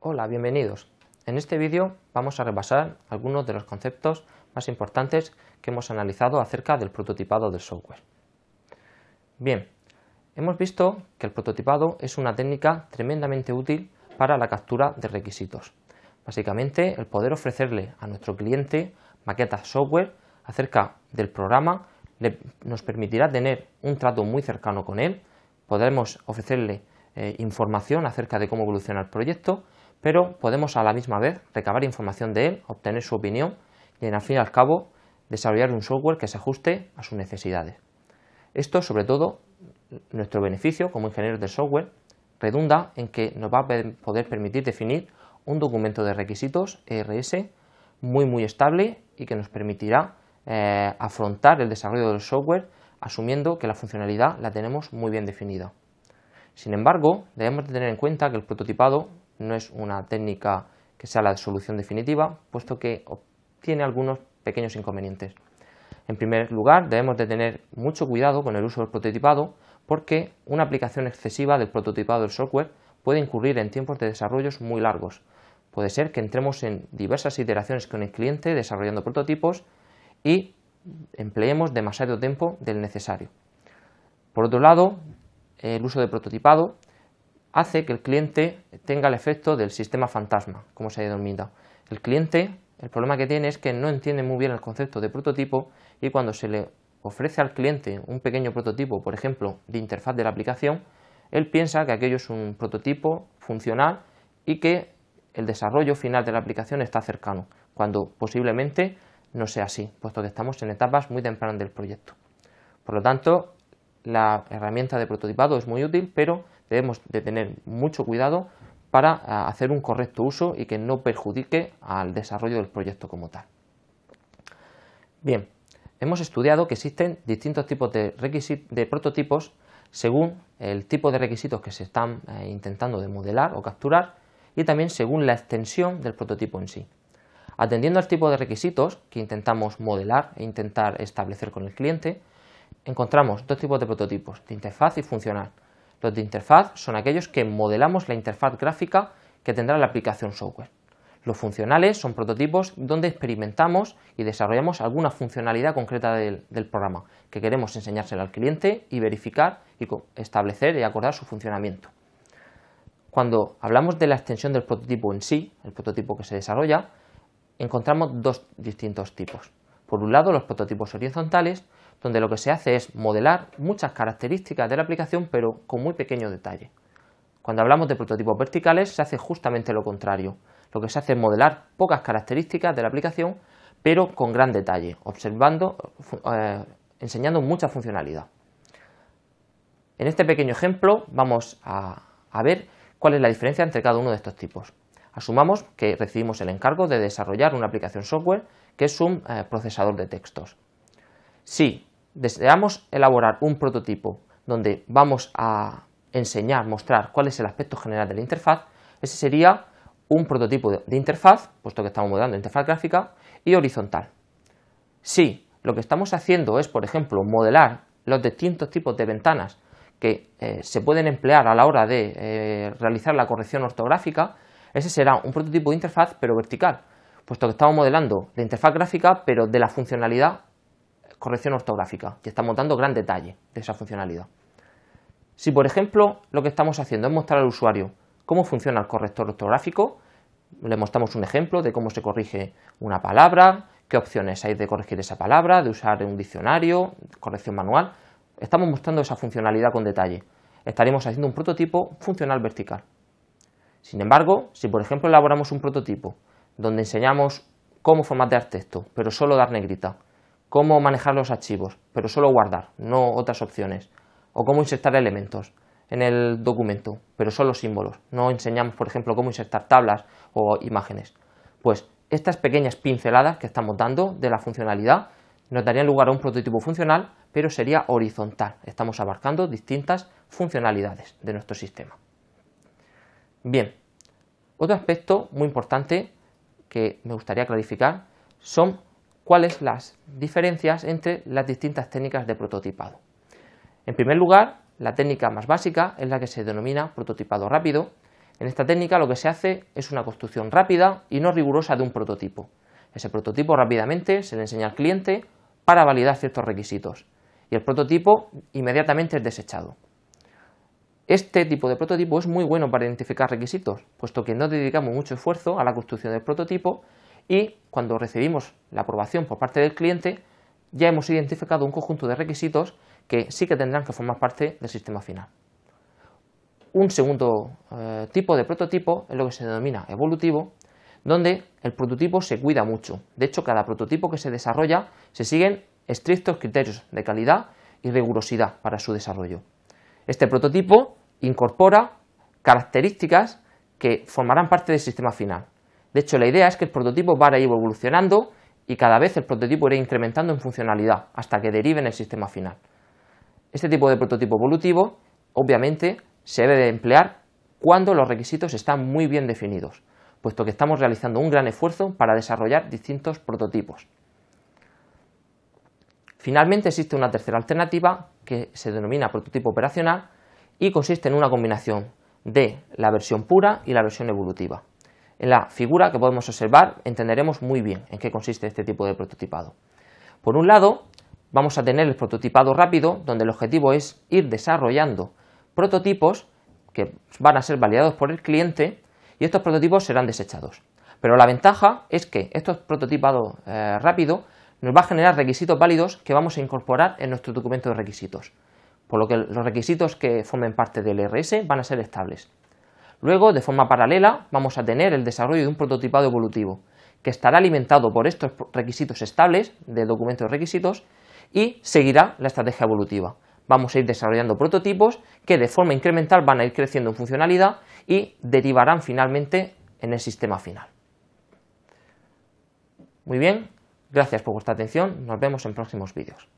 Hola, bienvenidos. En este vídeo vamos a repasar algunos de los conceptos más importantes que hemos analizado acerca del prototipado del software. Bien, hemos visto que el prototipado es una técnica tremendamente útil para la captura de requisitos. Básicamente, el poder ofrecerle a nuestro cliente maquetas software acerca del programa nos permitirá tener un trato muy cercano con él, podremos ofrecerle eh, información acerca de cómo evoluciona el proyecto pero podemos a la misma vez recabar información de él, obtener su opinión y al fin y al cabo desarrollar un software que se ajuste a sus necesidades. Esto sobre todo nuestro beneficio como ingenieros de software redunda en que nos va a poder permitir definir un documento de requisitos ERS muy muy estable y que nos permitirá eh, afrontar el desarrollo del software asumiendo que la funcionalidad la tenemos muy bien definida. Sin embargo, debemos tener en cuenta que el prototipado no es una técnica que sea la solución definitiva, puesto que tiene algunos pequeños inconvenientes. En primer lugar, debemos de tener mucho cuidado con el uso del prototipado, porque una aplicación excesiva del prototipado del software puede incurrir en tiempos de desarrollos muy largos. Puede ser que entremos en diversas iteraciones con el cliente desarrollando prototipos y empleemos demasiado tiempo del necesario. Por otro lado, el uso de prototipado hace que el cliente tenga el efecto del sistema fantasma, como se denomina. El cliente, el problema que tiene es que no entiende muy bien el concepto de prototipo y cuando se le ofrece al cliente un pequeño prototipo, por ejemplo, de interfaz de la aplicación, él piensa que aquello es un prototipo funcional y que el desarrollo final de la aplicación está cercano, cuando posiblemente no sea así, puesto que estamos en etapas muy tempranas del proyecto. Por lo tanto, la herramienta de prototipado es muy útil, pero debemos de tener mucho cuidado para ah, hacer un correcto uso y que no perjudique al desarrollo del proyecto como tal. Bien, hemos estudiado que existen distintos tipos de, de prototipos según el tipo de requisitos que se están eh, intentando de modelar o capturar y también según la extensión del prototipo en sí. Atendiendo al tipo de requisitos que intentamos modelar e intentar establecer con el cliente, encontramos dos tipos de prototipos, de interfaz y funcional. Los de interfaz son aquellos que modelamos la interfaz gráfica que tendrá la aplicación software. Los funcionales son prototipos donde experimentamos y desarrollamos alguna funcionalidad concreta del, programa que queremos enseñársela al cliente y verificar y establecer y acordar su funcionamiento. Cuando hablamos de la extensión del prototipo en sí, el prototipo que se desarrolla, encontramos dos distintos tipos. Por un lado, los prototipos horizontales donde lo que se hace es modelar muchas características de la aplicación pero con muy pequeño detalle. Cuando hablamos de prototipos verticales se hace justamente lo contrario. Lo que se hace es modelar pocas características de la aplicación pero con gran detalle, observando, eh, enseñando mucha funcionalidad. En este pequeño ejemplo vamos a, ver cuál es la diferencia entre cada uno de estos tipos. Asumamos que recibimos el encargo de desarrollar una aplicación software que es un eh, procesador de textos. Sí deseamos elaborar un prototipo donde vamos a enseñar, mostrar cuál es el aspecto general de la interfaz, ese sería un prototipo de, interfaz, puesto que estamos modelando interfaz gráfica, y horizontal. Si lo que estamos haciendo es, por ejemplo, modelar los distintos tipos de ventanas que eh, se pueden emplear a la hora de eh, realizar la corrección ortográfica, ese será un prototipo de interfaz pero vertical, puesto que estamos modelando la interfaz gráfica pero de la funcionalidad corrección ortográfica que estamos dando gran detalle de esa funcionalidad. Si por ejemplo lo que estamos haciendo es mostrar al usuario cómo funciona el corrector ortográfico, le mostramos un ejemplo de cómo se corrige una palabra, qué opciones hay de corregir esa palabra, de usar un diccionario, corrección manual. Estamos mostrando esa funcionalidad con detalle. Estaremos haciendo un prototipo funcional vertical. Sin embargo, si por ejemplo elaboramos un prototipo donde enseñamos cómo formatear texto, pero solo dar negrita, cómo manejar los archivos, pero solo guardar, no otras opciones, o cómo insertar elementos en el documento, pero solo símbolos. No enseñamos, por ejemplo, cómo insertar tablas o imágenes. Pues estas pequeñas pinceladas que estamos dando de la funcionalidad nos darían lugar a un prototipo funcional, pero sería horizontal. Estamos abarcando distintas funcionalidades de nuestro sistema. Bien, otro aspecto muy importante que me gustaría clarificar son cuáles las diferencias entre las distintas técnicas de prototipado. En primer lugar, la técnica más básica es la que se denomina prototipado rápido. En esta técnica lo que se hace es una construcción rápida y no rigurosa de un prototipo. Ese prototipo rápidamente se le enseña al cliente para validar ciertos requisitos y el prototipo inmediatamente es desechado. Este tipo de prototipo es muy bueno para identificar requisitos, puesto que no dedicamos mucho esfuerzo a la construcción del prototipo y cuando recibimos la aprobación por parte del cliente, ya hemos identificado un conjunto de requisitos que sí que tendrán que formar parte del sistema final. Un segundo eh, tipo de prototipo es lo que se denomina evolutivo, donde el prototipo se cuida mucho. De hecho, cada prototipo que se desarrolla se siguen estrictos criterios de calidad y rigurosidad para su desarrollo. Este prototipo incorpora características que formarán parte del sistema final. De hecho, la idea es que el prototipo vaya evolucionando y cada vez el prototipo irá incrementando en funcionalidad hasta que derive en el sistema final. Este tipo de prototipo evolutivo, obviamente, se debe de emplear cuando los requisitos están muy bien definidos, puesto que estamos realizando un gran esfuerzo para desarrollar distintos prototipos. Finalmente existe una tercera alternativa que se denomina prototipo operacional y consiste en una combinación de la versión pura y la versión evolutiva. En la figura que podemos observar entenderemos muy bien en qué consiste este tipo de prototipado. Por un lado, vamos a tener el prototipado rápido, donde el objetivo es ir desarrollando prototipos que van a ser validados por el cliente y estos prototipos serán desechados. Pero la ventaja es que estos prototipado eh, rápido nos va a generar requisitos válidos que vamos a incorporar en nuestro documento de requisitos, por lo que los requisitos que formen parte del RS van a ser estables. Luego, de forma paralela, vamos a tener el desarrollo de un prototipado evolutivo, que estará alimentado por estos requisitos estables de documentos de requisitos y seguirá la estrategia evolutiva. Vamos a ir desarrollando prototipos que de forma incremental van a ir creciendo en funcionalidad y derivarán finalmente en el sistema final. Muy bien, gracias por vuestra atención, nos vemos en próximos vídeos.